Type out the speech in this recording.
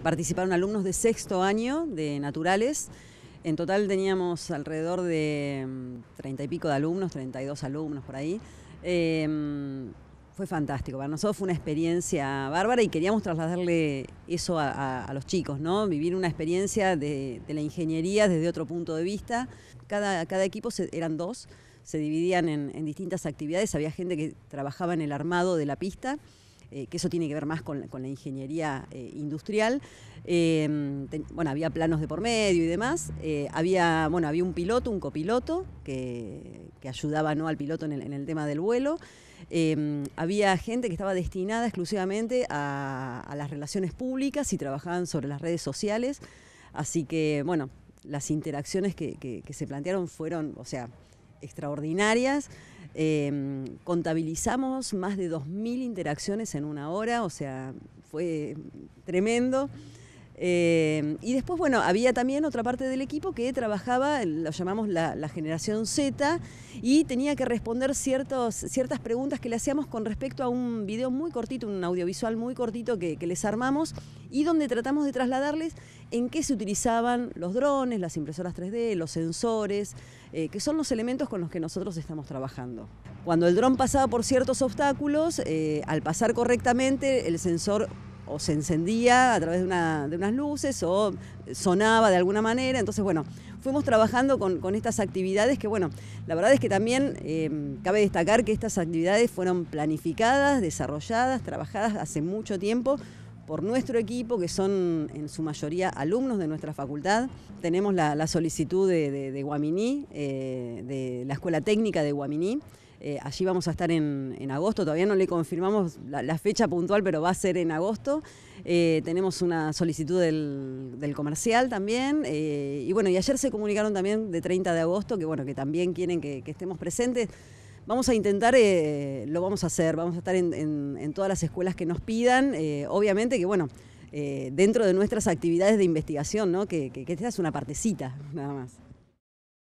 Participaron alumnos de sexto año de naturales. En total teníamos alrededor de mm, treinta y pico de alumnos, 32 alumnos por ahí. Em, fue fantástico, para nosotros fue una experiencia bárbara y queríamos trasladarle eso a, los chicos, ¿no? Vivir una experiencia de, la ingeniería desde otro punto de vista. Cada, equipo eran dos, se dividían en distintas actividades, había gente que trabajaba en el armado de la pista eh, que eso tiene que ver más con, la ingeniería eh, industrial. Em, bueno, había planos de por medio y demás. Eh, había, un piloto, un copiloto, que, ayudaba ¿no? al piloto en el, tema del vuelo. Em, había gente que estaba destinada exclusivamente a, a, las relaciones públicas y trabajaban sobre las redes sociales. Así que, bueno, las interacciones que, que se plantearon fueron, o sea, extraordinarias. Em, contabilizamos más de 2.000 interacciones en una hora, o sea, fue tremendo. Eh, y después, bueno, había también otra parte del equipo que trabajaba, lo llamamos la, generación Z, y tenía que responder ciertos, ciertas preguntas que le hacíamos con respecto a un video muy cortito, un audiovisual muy cortito que, les armamos y donde tratamos de trasladarles en qué se utilizaban los drones, las impresoras 3D, los sensores, eh, que son los elementos con los que nosotros estamos trabajando. Cuando el dron pasaba por ciertos obstáculos, eh, al pasar correctamente, el sensor o se encendía a través de, unas luces o sonaba de alguna manera. Entonces, bueno, fuimos trabajando con, con estas actividades que, bueno, la verdad es que también eh, cabe destacar que estas actividades fueron planificadas, desarrolladas, trabajadas hace mucho tiempo por nuestro equipo, que son en su mayoría alumnos de nuestra facultad. Tenemos la, solicitud de, Guamini, de eh, de la Escuela Técnica de Guaminí. Eh, allí vamos a estar en, agosto, todavía no le confirmamos la, fecha puntual, pero va a ser en agosto. Eh, tenemos una solicitud del, comercial también. y bueno, y ayer se comunicaron también de 30 de agosto, que bueno, que también quieren que estemos presentes. Vamos a intentar, eh, lo vamos a hacer, vamos a estar en, todas las escuelas que nos pidan. Eh, obviamente que, bueno, eh, dentro de nuestras actividades de investigación, ¿no? Que, que, que esta es una partecita, nada más.